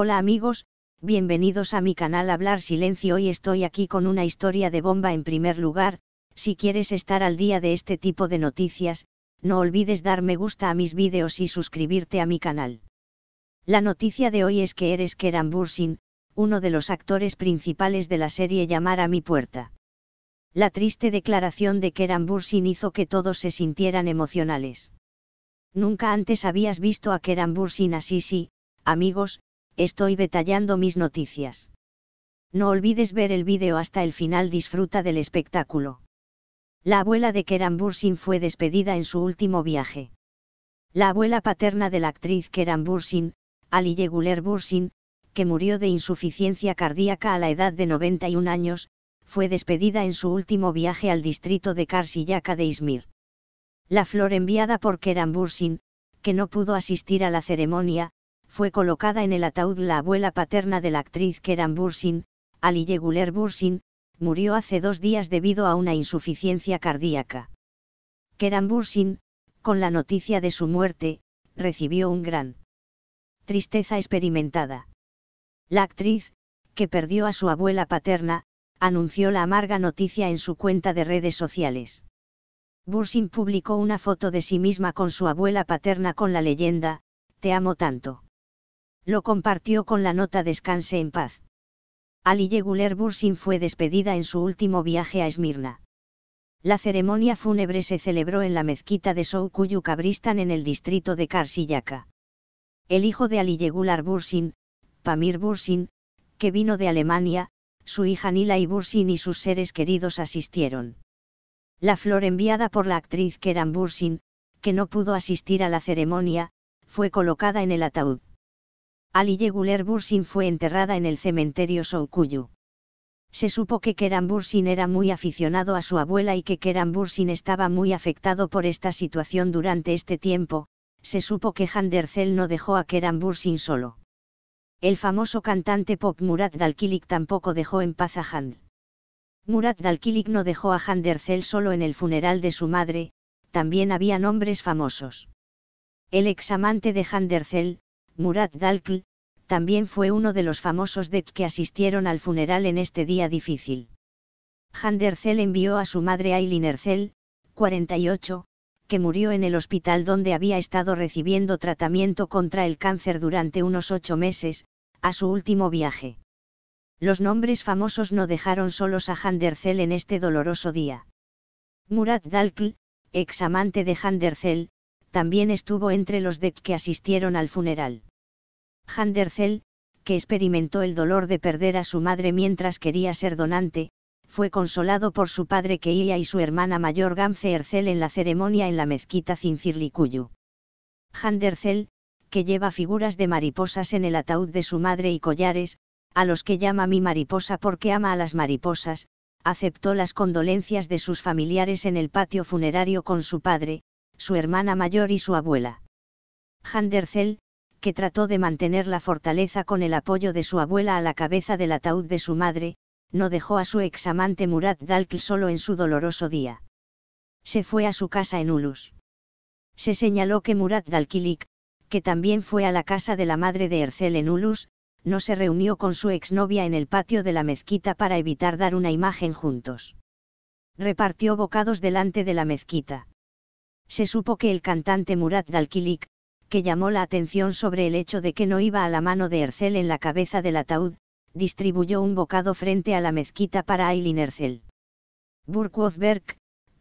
Hola amigos, bienvenidos a mi canal Hablar Silencio. Hoy estoy aquí con una historia de bomba en primer lugar, si quieres estar al día de este tipo de noticias, no olvides dar me gusta a mis vídeos y suscribirte a mi canal. La noticia de hoy es que eres Keram Bursin, uno de los actores principales de la serie Llamar a mi puerta. La triste declaración de Keram Bursin hizo que todos se sintieran emocionales. Nunca antes habías visto a Keram Bursin así, sí, amigos, estoy detallando mis noticias. No olvides ver el vídeo hasta el final, disfruta del espectáculo. La abuela de Keran Bursin fue despedida en su último viaje. La abuela paterna de la actriz Keran Bursin, Aliye Guler Bursin, que murió de insuficiencia cardíaca a la edad de 91 años, fue despedida en su último viaje al distrito de Karsiyaka de Izmir. La flor enviada por Keran Bursin, que no pudo asistir a la ceremonia, fue colocada en el ataúd la abuela paterna de la actriz Keran Bursin, Ali Guler Bursin, murió hace dos días debido a una insuficiencia cardíaca. Keran Bursin, con la noticia de su muerte, recibió un gran tristeza experimentada. La actriz, que perdió a su abuela paterna, anunció la amarga noticia en su cuenta de redes sociales. Bursin publicó una foto de sí misma con su abuela paterna con la leyenda, Te amo tanto. Lo compartió con la nota Descanse en paz. Aliye Guler Bursin fue despedida en su último viaje a Esmirna. La ceremonia fúnebre se celebró en la mezquita de Soukuyu Kabristan en el distrito de Karsiyaka. El hijo de Aliyegular Bursin, Pamir Bursin, que vino de Alemania, su hija Nila y Bursin y sus seres queridos asistieron. La flor enviada por la actriz Keran Bursin, que no pudo asistir a la ceremonia, fue colocada en el ataúd. Aliye Guler Bursin fue enterrada en el cementerio Soukuyu. Se supo que Keran era muy aficionado a su abuela y que Keran Bursin estaba muy afectado por esta situación durante este tiempo, se supo que Handercel no dejó a Keran Bursin solo. El famoso cantante pop Murat Dalkilik tampoco dejó en paz a Hand. Murat Dalkilik no dejó a Handercel solo en el funeral de su madre, también había nombres famosos. El examante de Handercel, Murat Dalkl, también fue uno de los famosos DEC que asistieron al funeral en este día difícil. Handercel envió a su madre Aileen 48, que murió en el hospital donde había estado recibiendo tratamiento contra el cáncer durante unos ocho meses, a su último viaje. Los nombres famosos no dejaron solos a Handercel en este doloroso día. Murat Dalkl, ex amante de Handercel, también estuvo entre los de que asistieron al funeral. Handerzel, que experimentó el dolor de perder a su madre mientras quería ser donante, fue consolado por su padre Keia y su hermana mayor Gamze Ercel en la ceremonia en la mezquita Cincirlicuyu. handercel que lleva figuras de mariposas en el ataúd de su madre y collares, a los que llama mi mariposa porque ama a las mariposas, aceptó las condolencias de sus familiares en el patio funerario con su padre, su hermana mayor y su abuela. Handerzel, que trató de mantener la fortaleza con el apoyo de su abuela a la cabeza del ataúd de su madre, no dejó a su examante Murat Dalkil solo en su doloroso día. Se fue a su casa en Ulus. Se señaló que Murat Dalkilik, que también fue a la casa de la madre de Ercel en Ulus, no se reunió con su exnovia en el patio de la mezquita para evitar dar una imagen juntos. Repartió bocados delante de la mezquita. Se supo que el cantante Murat Dalkilik, que llamó la atención sobre el hecho de que no iba a la mano de Ercel en la cabeza del ataúd, distribuyó un bocado frente a la mezquita para Aileen Ercel. Burkwozberg,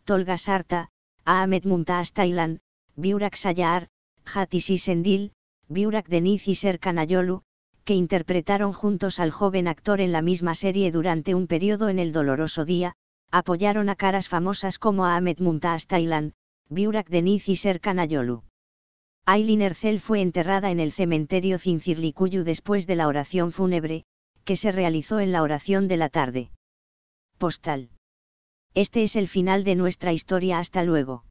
Tolga Sarta, Ahmed Muntaz Tailan, Biurak Sayar, Hatisi y Sendil, Biurak Deniz y Serkan Ayolu, que interpretaron juntos al joven actor en la misma serie durante un periodo en el doloroso día, apoyaron a caras famosas como Ahmed Muntaz Taylan, Biurak Deniz y Serkan Ayolu. Aileen Ercel fue enterrada en el cementerio Cincirlicuyu después de la oración fúnebre, que se realizó en la oración de la tarde. Postal. Este es el final de nuestra historia, hasta luego.